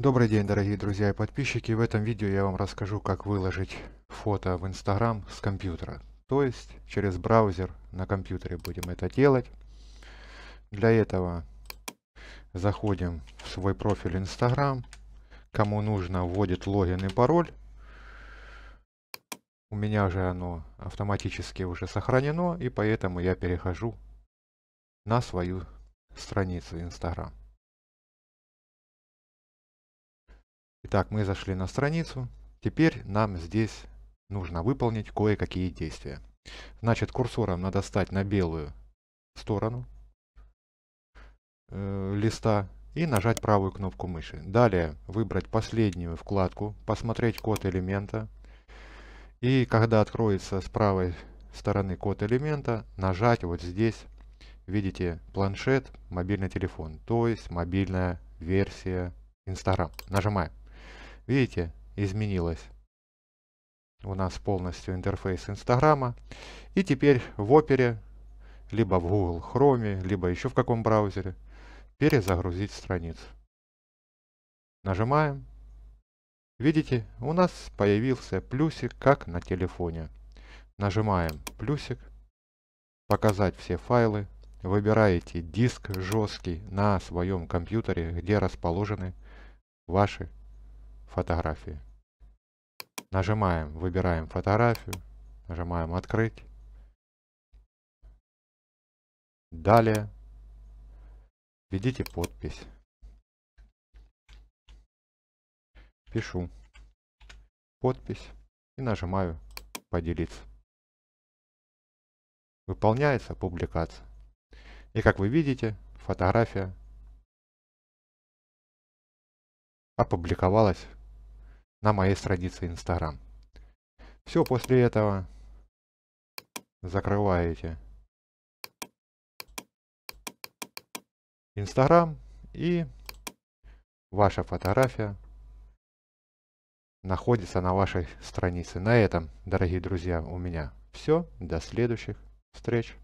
Добрый день, дорогие друзья и подписчики. В этом видео я вам расскажу, как выложить фото в Instagram с компьютера. То есть через браузер на компьютере будем это делать. Для этого заходим в свой профиль Instagram. Кому нужно, вводит логин и пароль. У меня же оно автоматически уже сохранено, и поэтому я перехожу на свою страницу Instagram. Так, мы зашли на страницу. Теперь нам здесь нужно выполнить кое-какие действия. Значит, курсором надо стать на белую сторону э, листа и нажать правую кнопку мыши. Далее выбрать последнюю вкладку, посмотреть код элемента. И когда откроется с правой стороны код элемента, нажать вот здесь, видите, планшет, мобильный телефон, то есть мобильная версия Instagram. Нажимаем. Видите, изменилось у нас полностью интерфейс Инстаграма. И теперь в Опере, либо в Google Chrome, либо еще в каком браузере, перезагрузить страницу. Нажимаем. Видите, у нас появился плюсик, как на телефоне. Нажимаем плюсик. Показать все файлы. Выбираете диск жесткий на своем компьютере, где расположены ваши фотографии. Нажимаем, выбираем фотографию, нажимаем открыть. Далее введите подпись. Пишу подпись и нажимаю поделиться. Выполняется публикация. И как вы видите, фотография опубликовалась на моей странице Instagram. Все, после этого закрываете Instagram и ваша фотография находится на вашей странице. На этом, дорогие друзья, у меня все. До следующих встреч.